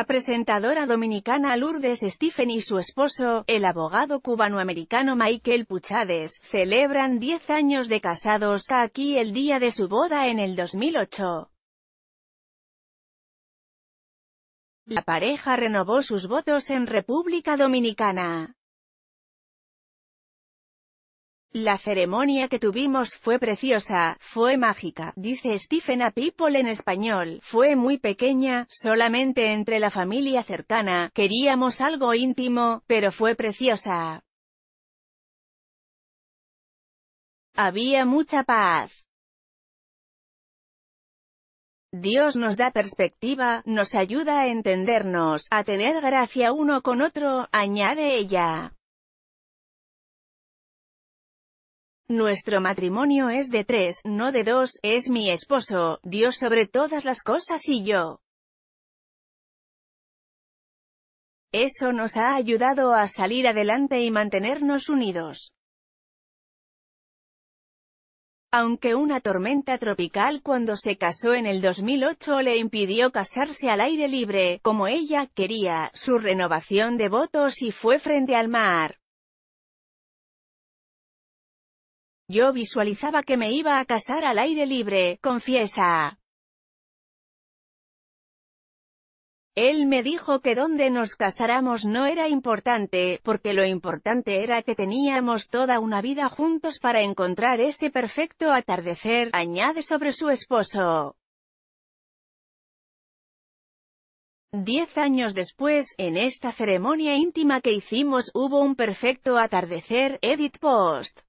la presentadora dominicana Lourdes Stephen y su esposo, el abogado cubanoamericano Michael Puchades, celebran 10 años de casados aquí el día de su boda en el 2008. La pareja renovó sus votos en República Dominicana. La ceremonia que tuvimos fue preciosa, fue mágica, dice Stephen A. People en español, fue muy pequeña, solamente entre la familia cercana, queríamos algo íntimo, pero fue preciosa. Había mucha paz. Dios nos da perspectiva, nos ayuda a entendernos, a tener gracia uno con otro, añade ella. Nuestro matrimonio es de tres, no de dos, es mi esposo, Dios sobre todas las cosas y yo. Eso nos ha ayudado a salir adelante y mantenernos unidos. Aunque una tormenta tropical cuando se casó en el 2008 le impidió casarse al aire libre, como ella quería, su renovación de votos y fue frente al mar. Yo visualizaba que me iba a casar al aire libre, confiesa. Él me dijo que donde nos casáramos no era importante, porque lo importante era que teníamos toda una vida juntos para encontrar ese perfecto atardecer, añade sobre su esposo. Diez años después, en esta ceremonia íntima que hicimos hubo un perfecto atardecer, edit post.